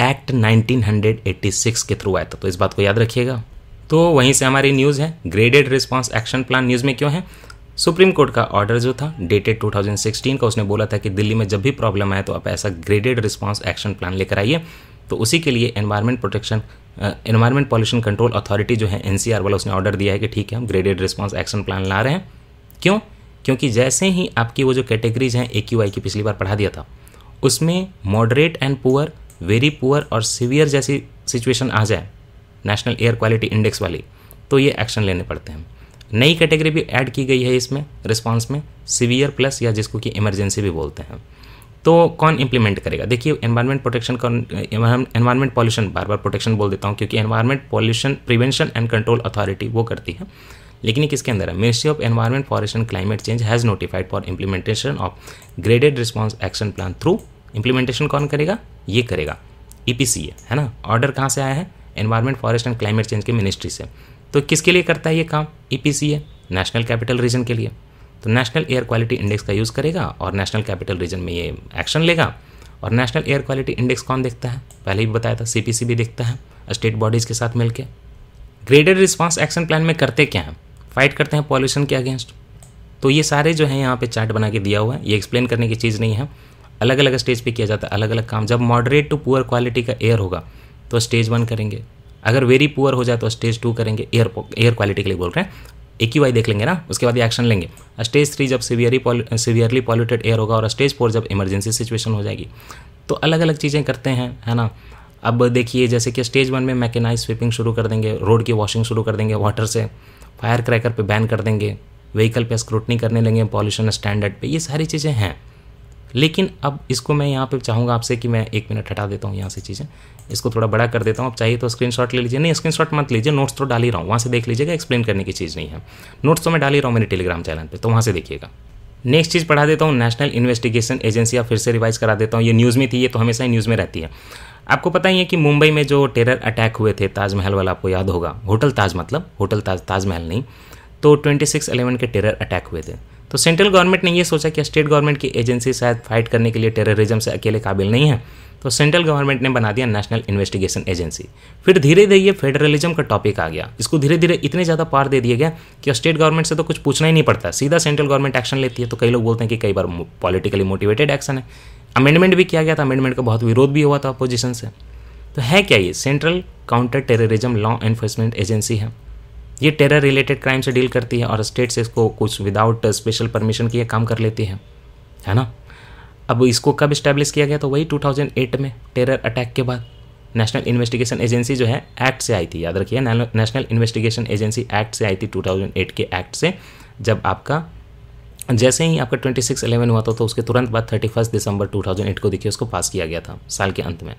एक्ट 1986 के थ्रू आया था तो इस बात को याद रखिएगा तो वहीं से हमारी न्यूज़ है graded response action plan news में क्यों है सुप्रीम कोर्ट का ऑर्डर जो था डेटेड 2016 का उसने बोला था कि दिल्ली में जब भी प्रॉब्लम आए तो आप ऐसा ग्रेडेड रिस्पांस एक्शन प्लान लेकर आइए तो उसी के लिए environment protection environment pollution control authority जो है एन वाला उसने ऑर्डर दिया है कि ठीक है हम ग्रेडेड रिस्पॉन्स एक्शन प्लान ला रहे हैं क्यों क्योंकि जैसे ही आपकी वो जो कैटेगरीज हैं ए की पिछली बार पढ़ा दिया था उसमें moderate and poor very poor और सीवियर जैसी सिचुएशन आ जाए नेशनल एयर क्वालिटी इंडेक्स वाली तो ये एक्शन लेने पड़ते हैं नई कैटेगरी भी ऐड की गई है इसमें रिस्पॉन्स में सीवियर प्लस या जिसको कि इमरजेंसी भी बोलते हैं तो कौन इम्प्लीमेंट करेगा देखिए एनवायरमेंट प्रोटेक्शन एनवायरमेंट पॉल्यूशन बार बार प्रोटेक्शन बोल देता हूँ क्योंकि environment pollution prevention and control authority वो करती है लेकिन ये किसके अंदर है ministry of environment forest and climate change has notified for implementation of graded response action plan through implementation कौन करेगा ये करेगा ई e है ना ऑर्डर कहाँ से आया है environment forest and climate change की मिनिस्ट्री से तो किसके लिए करता है ये काम E A national capital region के लिए तो नेशनल एयर क्वालिटी इंडेक्स का यूज़ करेगा और नेशनल कैपिटल रीजन में ये एक्शन लेगा और नेशनल एयर क्वालिटी इंडेक्स कौन देखता है पहले ही बताया था सी भी देखता है स्टेट बॉडीज़ के साथ मिलकर ग्रेटर रिस्पॉन्स एक्शन प्लान में करते क्या हैं फाइट करते हैं पॉल्यूशन के अगेंस्ट तो ये सारे जो है यहाँ पे चार्ट बना के दिया हुआ है ये एक्सप्लेन करने की चीज़ नहीं है अलग अलग स्टेज पे किया जाता है अलग अलग काम जब मॉडरेट टू पुअर क्वालिटी का एयर होगा तो स्टेज वन करेंगे अगर वेरी पुअर हो जाए तो स्टेज टू करेंगे एयर एयर क्वालिटी के लिए बोल रहे हैं एक ही वाई देख लेंगे ना उसके बाद एक्शन लेंगे स्टेज थ्री जब सीवियरली सीवियरली पॉल्यूटेड एयर होगा और स्टेज फोर जब इमरजेंसी सिचुएशन हो जाएगी तो अलग अलग चीज़ें करते हैं है ना अब देखिए जैसे कि स्टेज वन में मैकेनाइज स्वीपिंग शुरू कर देंगे रोड की वॉशिंग शुरू कर देंगे वाटर से फायर क्रैकर पे बैन कर देंगे व्हीकल पे स्क्रूटनी करने लेंगे पॉल्यूशन स्टैंडर्ड पे ये सारी चीज़ें हैं लेकिन अब इसको मैं यहाँ पे चाहूँगा आपसे कि मैं एक मिनट हटा देता हूँ यहाँ से चीज़ें इसको थोड़ा बड़ा कर देता हूँ अब चाहिए तो स्क्रीन ले लीजिए नहीं स्क्रीन मत लीजिए नोट्स तो डाल ही रहा हूँ वहाँ से देख लीजिएगा एक्सप्लेन करने की चीज़ नहीं है नोट्स तो मैं डाल ही रहा हूँ मेरे टेलीग्राम चैनल पर तो वहाँ से देखिएगा नेक्स्ट चीज़ पढ़ा देता हूँ नेशनल इन्वेस्टिगेशन एजेंसी आप फिर से रिवाइज करा देता हूँ ये न्यूज़ में थी ये तो हमेशा ही न्यूज़ में रहती है आपको पता ही है कि मुंबई में जो टेरर अटैक हुए थे ताजमहल वाला आपको याद होगा होटल ताज मतलब होटल ताज ताजमहल नहीं तो ट्वेंटी सिक्स एलेवन के टेरर अटैक हुए थे तो सेंट्रल गवर्नमेंट ने यह सोचा कि स्टेट गवर्नमेंट की एजेंसी शायद फाइट करने के लिए टेररिज्म से अकेले काबिल नहीं है तो सेंट्रल गवर्नमेंट ने बना दिया नेशनल इन्वेस्टिगेशन एजेंसी फिर धीरे धीरे ये फेडरलिज्म का टॉपिक आ गया इसको धीरे धीरे इतने ज़्यादा पार दे दिया गया कि स्टेट गवर्नमेंट से तो कुछ पूछना ही नहीं पड़ता सीधा सेंट्रल गवर्नमेंट एक्शन लेती है तो कई लोग बोलते हैं कि कई बार पॉलिटिकली मोटिवेटेड एक्शन है अमेंडमेंट भी किया गया था अमेंडमेंट का बहुत विरोध भी हुआ था अपोजिशन से तो है क्या ये central counter terrorism law enforcement agency है ये टेरर रिलेटेड क्राइम से डील करती है और स्टेट्स इसको कुछ विदाउट स्पेशल परमिशन किए काम कर लेती है है ना अब इसको कब इस्टेब्लिश किया गया तो वही 2008 में टेरर अटैक के बाद नेशनल इन्वेस्टिगेशन एजेंसी जो है एक्ट से आई थी याद रखिए नेशनल इन्वेस्टिगेशन एजेंसी एक्ट से आई थी 2008 के एक्ट से जब आपका जैसे ही आपका 26 11 हुआ था तो उसके तुरंत बाद 31 दिसंबर 2008 को देखिए उसको पास किया गया था साल के अंत में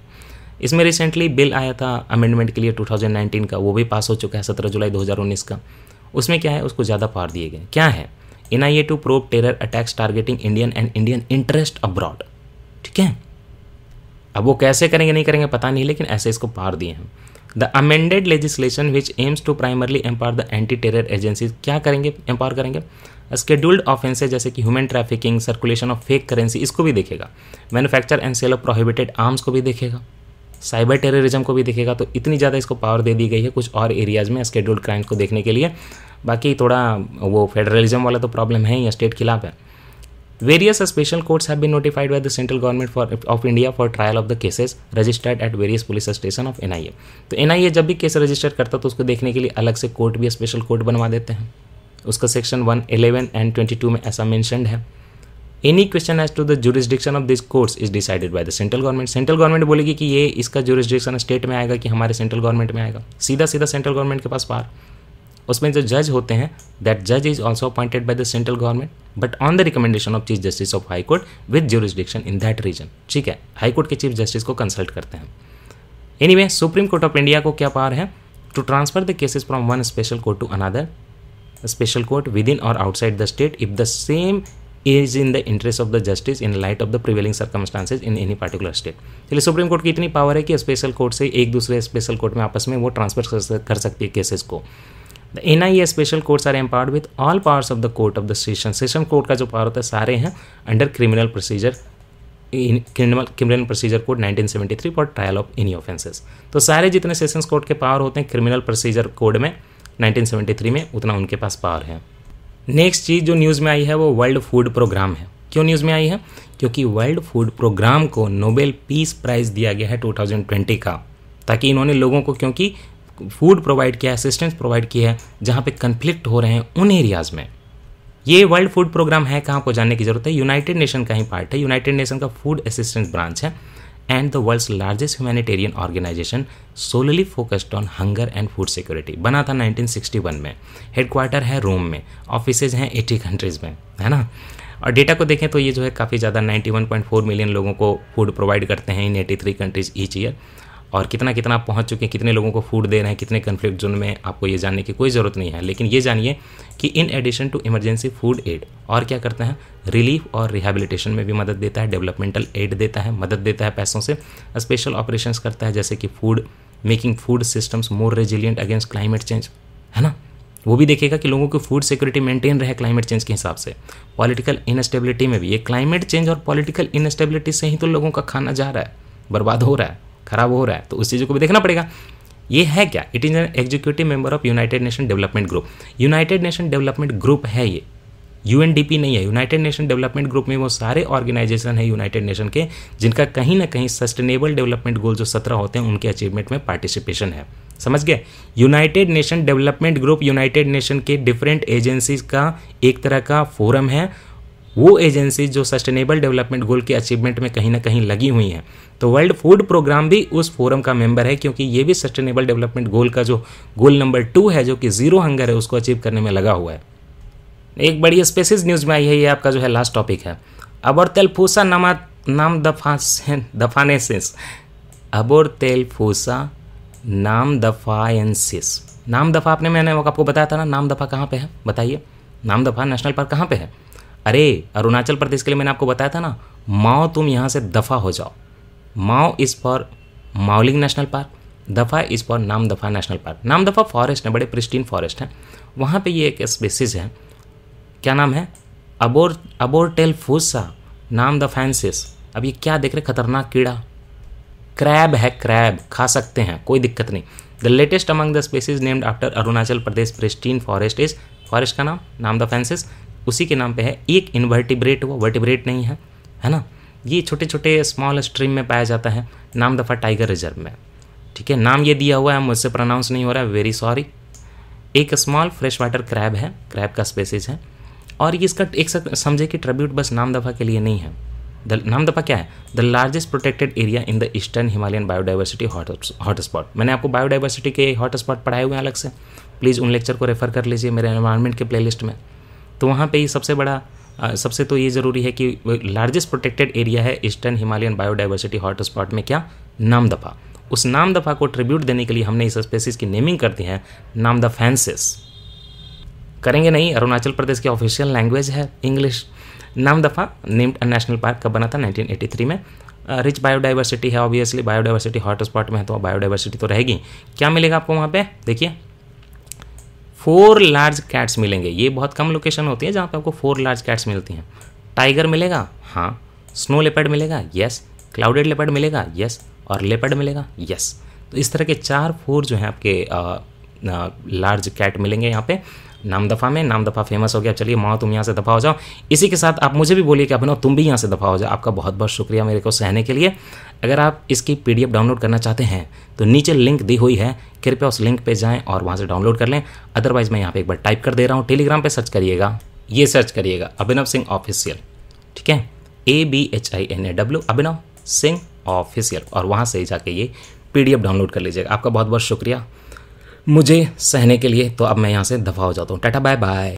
इसमें रिसेंटली बिल आया था अमेंडमेंट के लिए 2019 का वो भी पास हो चुका है सत्रह जुलाई 2019 का उसमें क्या है उसको ज़्यादा पार दिए गए क्या है N I A to probe terror attacks targeting Indian and Indian interest abroad ठीक है अब वो कैसे करेंगे नहीं करेंगे पता नहीं लेकिन ऐसे इसको पार दिए हैं the amended legislation which aims to primarily empower the anti terror agencies क्या करेंगे एम्पावर करेंगे स्केड्यूल्ड ऑफेंसेज जैसे कि human trafficking circulation of fake currency इसको भी देखेगा manufacture and sale of prohibited arms को भी देखेगा साइबर टेररिज्म को भी देखेगा तो इतनी ज़्यादा इसको पावर दे दी गई है कुछ और एरियाज़ में स्केड्यूल्ड क्राइम्स को देखने के लिए बाकी थोड़ा वो फेडरलिज्म वाला तो प्रॉब्लम है ही स्टेट खिलाफ है various special courts have been notified by the central government for of India for trial of the cases registered at various police station of NIA तो एनआईए जब भी केस रजिस्टर करता तो उसको देखने के लिए अलग से कोर्ट भी स्पेशल कोर्ट बनवा देते हैं उसका section one eleven and twenty two में ऐसा मैंशनड है any question as to the jurisdiction of this courts is decided by the central government central government बोलेगी कि ये इसका जुरिस्डिक्शन स्टेट में आएगा कि हमारे सेंट्रल गवर्नमेंट में आएगा सीधा सीधा सेंट्रल गवर्नमेंट के पास पार उसमें जो जज होते हैं दैट जज is also appointed by the central government but on the recommendation of chief justice of high court with jurisdiction in that region ठीक है हाई कोर्ट के चीफ जस्टिस को कंसल्ट करते हैं anyway supreme court of India को क्या पावर है to transfer the cases from one special court to another special court within और outside the state if the same is in the interest of the justice in light of the prevailing circumstances in any particular state चलिए सुप्रीम कोर्ट की इतनी पावर है कि स्पेशल कोर्ट से एक दूसरे स्पेशल कोर्ट में आपस में वो ट्रांसफर कर सकती है केसेस को the N I A special courts are empowered with all powers of the court of the session session court का जो पावर होता है सारे हैं under criminal procedure in criminal criminal procedure code 1973 for trial of any offences तो सारे जितने सेशन कोर्ट के पावर होते हैं क्रिमिनल प्रोसीजर कोड में 1973 में उतना उनके पास पावर है नेक्स्ट चीज़ जो न्यूज़ में आई है वो वर्ल्ड फूड प्रोग्राम है क्यों न्यूज़ में आई है क्योंकि वर्ल्ड फूड प्रोग्राम को नोबेल पीस प्राइज़ दिया गया है 2020 का ताकि इन्होंने लोगों को क्योंकि फूड प्रोवाइड किया है असिस्टेंस प्रोवाइड किया है जहाँ पे कन्फ्लिक्ट हो रहे हैं उन एरियाज़ में ये वर्ल्ड फूड प्रोग्राम है कहाँ को जानने की ज़रूरत है यूनाइटेड नेशन का ही पार्ट है यूनाइटेड नेशन का फूड असिस्टेंस ब्रांच है and the world largest humanitarian organisation solely focused on hunger and food security बना था 1961 में हेड क्वार्टर है रोम में ऑफिस हैं एटी कंट्रीज में है ना और डेटा को देखें तो ये जो है काफ़ी ज़्यादा 91.4 मिलियन लोगों को फूड प्रोवाइड करते हैं इन 83 कंट्रीज ईच ईयर और कितना कितना पहुँच चुके हैं कितने लोगों को फूड दे रहे हैं कितने कन्फ्लिक्ट जोन में आपको ये जानने की कोई ज़रूरत नहीं है लेकिन ये जानिए कि in addition to emergency food aid और क्या करते हैं रिलीफ और रिहेबिलिटेशन में भी मदद देता है डेवलपमेंटल एड देता है मदद देता है पैसों से स्पेशल ऑपरेशंस करता है जैसे कि food making food systems more resilient against climate change है ना वो भी देखेगा कि लोगों की फूड सिक्योरिटी मेंटेन रहे क्लाइमेट चेंज के हिसाब से पॉलिटिकल इनस्टेबिलिटी में भी ये क्लाइमेट चेंज और पॉलिटिकल इनस्टेबिलिटी से ही तो लोगों का खाना जा रहा है बर्बाद हो रहा है खराब हो रहा है तो उस चीज़ों को भी देखना पड़ेगा ये है क्या it is an executive member of United nation development group united nation development group है ये यू नहीं है यूनाइटेड नेशन डेवलपमेंट ग्रुप में वो सारे ऑर्गेनाइजेशन है यूनाइटेड नेशन के जिनका कहीं ना कहीं सस्टेनेबल डेवलपमेंट गोल जो सत्रह होते हैं उनके अचीवमेंट में पार्टिसिपेशन है समझ गए united nation development group united nation के डिफरेंट एजेंसीज का एक तरह का फोरम है वो एजेंसी जो सस्टेनेबल डेवलपमेंट गोल के अचीवमेंट में कहीं ना कहीं लगी हुई हैं तो वर्ल्ड फूड प्रोग्राम भी उस फोरम का मेंबर है क्योंकि ये भी सस्टेनेबल डेवलपमेंट गोल का जो गोल नंबर टू है जो कि जीरो हंगर है उसको अचीव करने में लगा हुआ है एक बड़ी स्पेसिस न्यूज़ में आई है ये आपका जो है लास्ट टॉपिक है अबोर तेलफूसा नामा नाम दफा दफानेसिस अबोर तेलफूसा नाम दफाएंसिस नाम दफा आपने मैंने आपको बताया था ना नाम दफा कहाँ पे है बताइए नाम दफा नेशनल पार्क कहाँ पे है अरे अरुणाचल प्रदेश के लिए मैंने आपको बताया था ना माओ तुम यहाँ से दफा हो जाओ Mao is for Mouling national park दफ़ा is for Namdapha national park नाम दफ़ा फॉरेस्ट है बड़े प्रिस्टीन फॉरेस्ट हैं वहाँ पे ये एक स्पेसिस है क्या नाम है अबोर अबोरटेल फूसा नाम द फैंसिस अब ये क्या देख रहे खतरनाक कीड़ा क्रैब है क्रैब खा सकते हैं कोई दिक्कत नहीं the latest among the species named after Arunachal Pradesh pristine forest is forest का नाम नाम द फैंसिस उसी के नाम पे है एक इनवर्टिब्रेट वो वर्टिब्रेट नहीं है है ना ये छोटे छोटे स्मॉल स्ट्रीम में पाया जाता है नाम दफ़ा टाइगर रिजर्व में ठीक है नाम ये दिया हुआ है मुझसे प्रोनाउंस नहीं हो रहा है वेरी सॉरी एक स्मॉल फ्रेश वाटर क्रैब है क्रैब का स्पेसिस है और ये इसका एक समझे कि ट्रिब्यूट बस नाम दफ़ा के लिए नहीं है द नाम दफा क्या है the largest protected area in the eastern Himalayan biodiversity hotspot मैंने आपको बायोडाइवर्सिटी के हॉटस्पॉट पढ़ाए हुए हैं अलग से प्लीज़ उन लेक्चर को रेफर कर लीजिए मेरे एनवायरमेंट के प्लेलिस्ट में तो वहाँ पे ये सबसे बड़ा सबसे तो ये ज़रूरी है कि लार्जेस्ट प्रोटेक्टेड एरिया है ईस्टर्न हिमालयन बायोडाइवर्सिटी हॉटस्पॉट में क्या नामदफा उस नाम दफा को ट्रिब्यूट देने के लिए हमने इस स्पेसिस की नेमिंग कर दी है नाम द फैंसिस करेंगे नहीं अरुणाचल प्रदेश की ऑफिशियल लैंग्वेज है इंग्लिश नाम दफा नेम्ड नेशनल पार्क कब बना था 1983 में रिच बायोडाइवर्सिटी है ऑब्वियसली बायोडाइवर्सिटी हॉटस्पॉट में है तो बायोडाइवर्सिटी तो रहेगी क्या मिलेगा आपको वहाँ पे देखिए फोर लार्ज कैट्स मिलेंगे ये बहुत कम लोकेशन होती है जहाँ पे आपको फोर लार्ज कैट्स मिलती हैं टाइगर मिलेगा हाँ स्नो लेपर्ड मिलेगा यस क्लाउडेड लेपर्ड मिलेगा यस और लेपर्ड मिलेगा यस तो इस तरह के चार फोर जो हैं आपके लार्ज कैट मिलेंगे यहाँ पे नाम दफ़ा में नाम दफ़ा फेमस हो गया चलिए माओ तुम यहाँ से दफ़ा हो जाओ इसी के साथ आप मुझे भी बोलिए कि अपनो तुम भी यहाँ से दफ़ा हो जाओ आपका बहुत बहुत शुक्रिया मेरे को सहने के लिए अगर आप इसकी पी डाउनलोड करना चाहते हैं तो नीचे लिंक दी हुई है कृपया उस लिंक पर जाएँ और वहाँ से डाउनलोड कर लें अदरवाइज़ मैं यहाँ पर एक बार टाइप कर दे रहा हूँ टेलीग्राम पर सर्च करिएगा ये सर्च करिएगा अभिनव सिंह ऑफिशियल ठीक है A B H I N A W Abhinav Singh official और वहाँ से जाके ये पीडीएफ डाउनलोड कर लीजिएगा आपका बहुत बहुत शुक्रिया मुझे सहने के लिए तो अब मैं यहाँ से दफा हो जाता हूँ टाटा बाय बाय